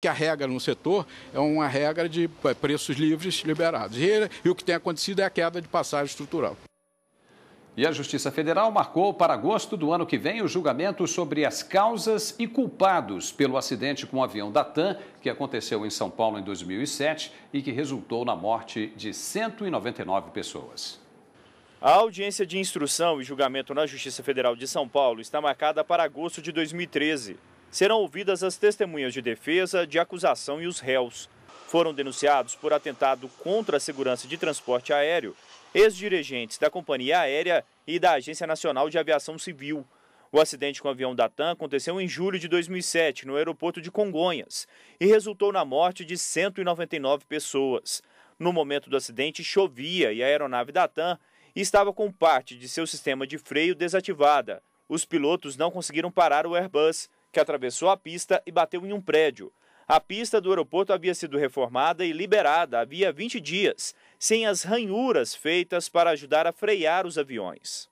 que a regra no setor é uma regra de é, preços livres liberados. E, e, o que tem acontecido é a queda de passagem estrutural. E a Justiça Federal marcou para agosto do ano que vem o julgamento sobre as causas e culpados pelo acidente com o avião da TAM, que aconteceu em São Paulo em 2007 e que resultou na morte de 199 pessoas. A audiência de instrução e julgamento na Justiça Federal de São Paulo está marcada para agosto de 2013 serão ouvidas as testemunhas de defesa, de acusação e os réus. Foram denunciados por atentado contra a segurança de transporte aéreo ex-dirigentes da Companhia Aérea e da Agência Nacional de Aviação Civil. O acidente com o avião da TAM aconteceu em julho de 2007, no aeroporto de Congonhas, e resultou na morte de 199 pessoas. No momento do acidente, chovia e a aeronave da TAM estava com parte de seu sistema de freio desativada. Os pilotos não conseguiram parar o Airbus, que atravessou a pista e bateu em um prédio. A pista do aeroporto havia sido reformada e liberada havia 20 dias, sem as ranhuras feitas para ajudar a frear os aviões.